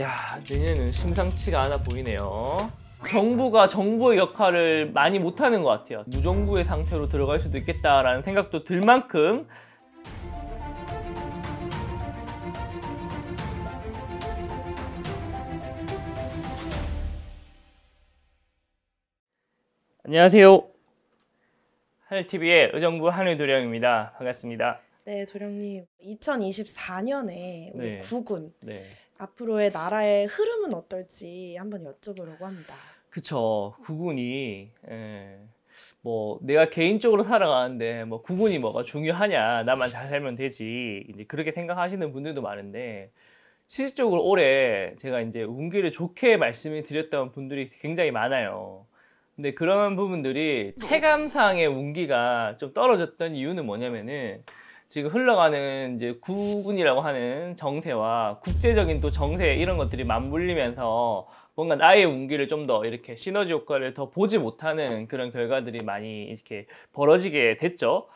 야 내년은 심상치가 않아 보이네요 정부가 정부의 역할을 많이 못하는 것 같아요 무정부의 상태로 들어갈 수도 있겠다라는 생각도 들 만큼 안녕하세요 하늘TV의 의정부 한의도령입니다 반갑습니다 네 도령님 2024년에 우리 네. 구군 네. 앞으로의 나라의 흐름은 어떨지 한번 여쭤보려고 합니다. 그쵸. 구군이 에, 예. 뭐 내가 개인적으로 살아가는데 뭐 구군이 뭐가 중요하냐 나만 잘 살면 되지 이제 그렇게 생각하시는 분들도 많은데 실질적으로 올해 제가 이제 운기를 좋게 말씀을 드렸던 분들이 굉장히 많아요. 근데 그런 부분들이 체감상의 운기가 좀 떨어졌던 이유는 뭐냐면은 지금 흘러가는 이제 구군이라고 하는 정세와 국제적인 또 정세 이런 것들이 맞물리면서 뭔가 나의 운기를 좀 더 이렇게 시너지 효과를 더 보지 못하는 그런 결과들이 많이 이렇게 벌어지게 됐죠.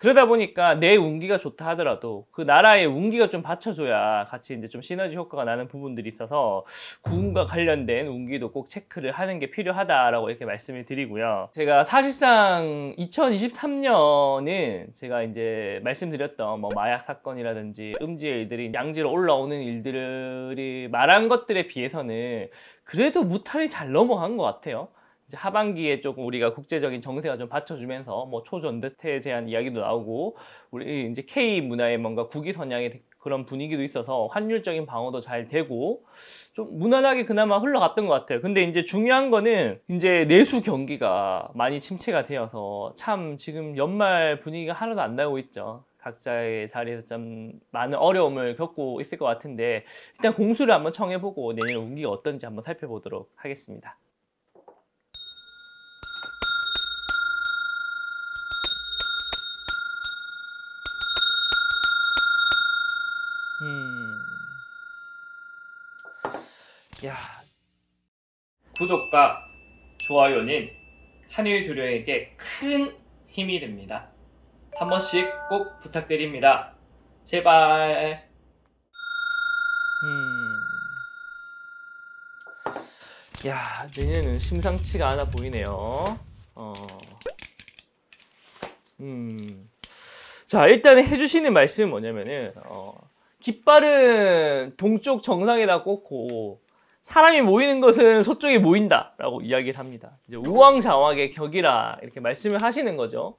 그러다 보니까 내 운기가 좋다 하더라도 그 나라의 운기가 좀 받쳐줘야 같이 이제 좀 시너지 효과가 나는 부분들이 있어서 구운과 관련된 운기도 꼭 체크를 하는 게 필요하다라고 이렇게 말씀을 드리고요. 제가 사실상 2023년은 제가 이제 말씀드렸던 뭐 마약 사건이라든지 음지의 일들이 양지로 올라오는 일들이 말한 것들에 비해서는 그래도 무탈이 잘 넘어간 것 같아요. 이제 하반기에 조금 우리가 국제적인 정세가 좀 받쳐주면서 뭐 초전대태에 대한 이야기도 나오고 우리 이제 K 문화의 뭔가 국위 선양의 그런 분위기도 있어서 환율적인 방어도 잘 되고 좀 무난하게 그나마 흘러갔던 것 같아요. 근데 이제 중요한 거는 이제 내수 경기가 많이 침체가 되어서 참 지금 연말 분위기가 하나도 안 나고 있죠. 각자의 자리에서 좀 많은 어려움을 겪고 있을 것 같은데 일단 공수를 한번 청해보고 내년 운기가 어떤지 한번 살펴보도록 하겠습니다. 야. 구독과 좋아요는 한일 두려에게 큰 힘이 됩니다. 한 번씩 꼭 부탁드립니다. 제발. 음. 야, 내년은 심상치가 않아 보이네요. 어. 음. 자, 일단 해주시는 말씀은 뭐냐면은, 어, 깃발은 동쪽 정상에다 꽂고 사람이 모이는 것은 서쪽에 모인다 라고 이야기를 합니다. 이제 우왕좌왕의 격이라 이렇게 말씀을 하시는 거죠.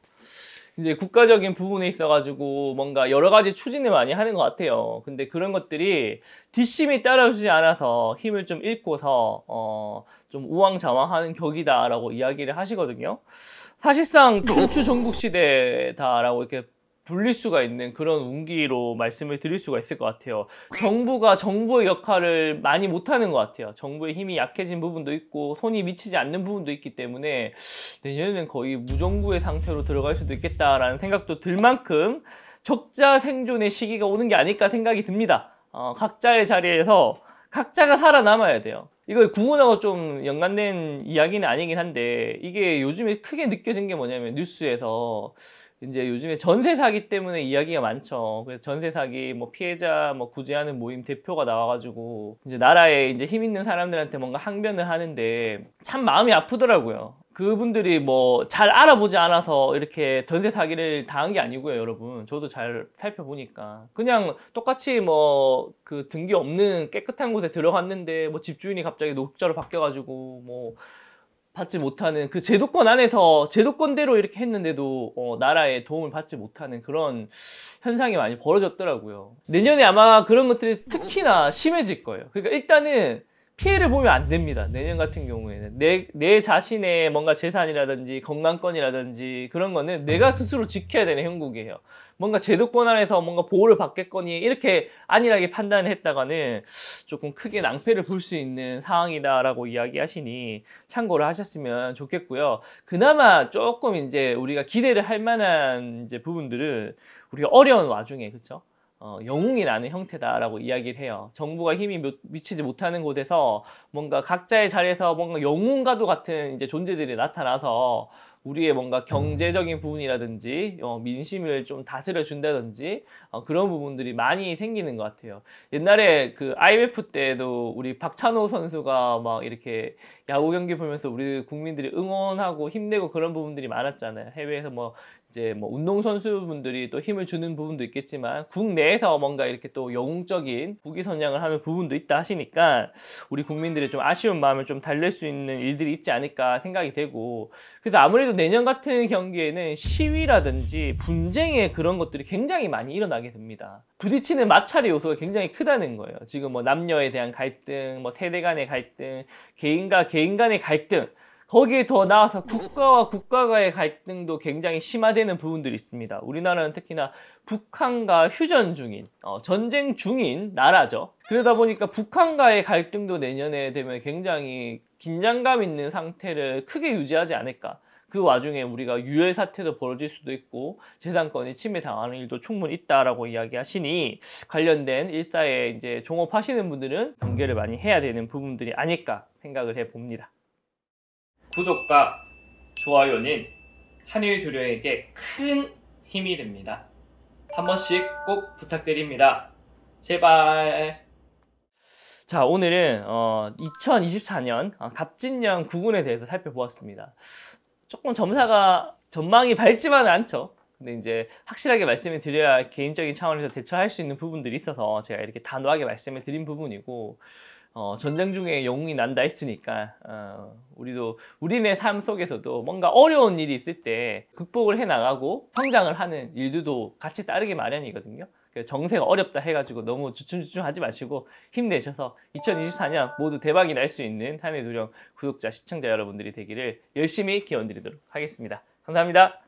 이제 국가적인 부분에 있어가지고 뭔가 여러 가지 추진을 많이 하는 것 같아요. 근데 그런 것들이 뒷심이 따라주지 않아서 힘을 좀 잃고서 어, 좀 우왕좌왕하는 격이다라고 이야기를 하시거든요. 사실상 춘추 전국시대다라고 이렇게 불릴 수가 있는 그런 운기로 말씀을 드릴 수가 있을 것 같아요. 정부가 정부의 역할을 많이 못하는 것 같아요. 정부의 힘이 약해진 부분도 있고 손이 미치지 않는 부분도 있기 때문에 내년에는 거의 무정부의 상태로 들어갈 수도 있겠다라는 생각도 들 만큼 적자 생존의 시기가 오는 게 아닐까 생각이 듭니다. 어, 각자의 자리에서 각자가 살아남아야 돼요. 이거 구문하고 좀 연관된 이야기는 아니긴 한데 이게 요즘에 크게 느껴진 게 뭐냐면 뉴스에서 이제 요즘에 전세 사기 때문에 이야기가 많죠. 그래서 전세 사기 뭐 피해자 뭐 구제하는 모임 대표가 나와가지고 이제 나라에 이제 힘 있는 사람들한테 뭔가 항변을 하는데 참 마음이 아프더라고요. 그분들이 뭐 잘 알아보지 않아서 이렇게 전세 사기를 당한 게 아니고요, 여러분. 저도 잘 살펴보니까. 그냥 똑같이 뭐 그 등기 없는 깨끗한 곳에 들어갔는데 뭐 집주인이 갑자기 녹자로 바뀌어가지고 뭐 받지 못하는 그 제도권 안에서 제도권대로 이렇게 했는데도 어, 나라의 도움을 받지 못하는 그런 현상이 많이 벌어졌더라고요. 내년에 아마 그런 것들이 특히나 심해질 거예요. 그러니까 일단은 피해를 보면 안 됩니다. 내년 같은 경우에는 내, 내 자신의 뭔가 재산이라든지 건강권이라든지 그런 거는 내가 음. 스스로 지켜야 되는 형국이에요. 뭔가 제도권 안에서 뭔가 보호를 받겠거니 이렇게 안일하게 판단을 했다가는 조금 크게 낭패를 볼 수 있는 상황이다라고 이야기하시니 참고를 하셨으면 좋겠고요. 그나마 조금 이제 우리가 기대를 할 만한 이제 부분들은 우리가 어려운 와중에 그렇죠? 어, 영웅이라는 형태다라고 이야기를 해요. 정부가 힘이 미치지 못하는 곳에서 뭔가 각자의 자리에서 뭔가 영웅과도 같은 이제 존재들이 나타나서 우리의 뭔가 경제적인 부분이라든지 어, 민심을 좀 다스려 준다든지 어, 그런 부분들이 많이 생기는 것 같아요. 옛날에 그 IMF 때도 우리 박찬호 선수가 막 이렇게 야구 경기 보면서 우리 국민들이 응원하고 힘내고 그런 부분들이 많았잖아요. 해외에서 뭐 이제 뭐 운동선수분들이 또 힘을 주는 부분도 있겠지만 국내에서 뭔가 이렇게 또 영웅적인 국위 선양을 하는 부분도 있다 하시니까 우리 국민들의좀 아쉬운 마음을 좀 달랠 수 있는 일들이 있지 않을까 생각이 되고 그래서 아무래도 내년 같은 경기에는 시위라든지 분쟁의 그런 것들이 굉장히 많이 일어나게 됩니다. 부딪히는 마찰의 요소가 굉장히 크다는 거예요. 지금 뭐 남녀에 대한 갈등, 뭐 세대 간의 갈등, 개인과 개인 간의 갈등 거기에 더 나아서 국가와 국가간의 갈등도 굉장히 심화되는 부분들이 있습니다. 우리나라는 특히나 북한과 휴전 중인, 어, 전쟁 중인 나라죠. 그러다 보니까 북한과의 갈등도 내년에 되면 굉장히 긴장감 있는 상태를 크게 유지하지 않을까. 그 와중에 우리가 유혈 사태도 벌어질 수도 있고 재산권이 침해당하는 일도 충분히 있다라고 이야기하시니 관련된 일사에 이제 종업하시는 분들은 경계를 많이 해야 되는 부분들이 아닐까 생각을 해봅니다. 구독과 좋아요는 한일 도료에게 큰 힘이 됩니다. 한 번씩 꼭 부탁드립니다. 제발. 자, 오늘은 어, 2024년 어, 갑진년 구군에 대해서 살펴보았습니다. 조금 점사가 전망이 밝지만은 않죠. 근데 이제 확실하게 말씀을 드려야 개인적인 차원에서 대처할 수 있는 부분들이 있어서 제가 이렇게 단호하게 말씀을 드린 부분이고 어, 전쟁 중에 영웅이 난다 했으니까 어, 우리도 우리네 삶 속에서도 뭔가 어려운 일이 있을 때 극복을 해 나가고 성장을 하는 일들도 같이 따르게 마련이거든요. 정세가 어렵다 해가지고 너무 주춤주춤하지 마시고 힘내셔서 2024년 모두 대박이 날 수 있는 한해 두령 구독자 시청자 여러분들이 되기를 열심히 기원드리도록 하겠습니다. 감사합니다.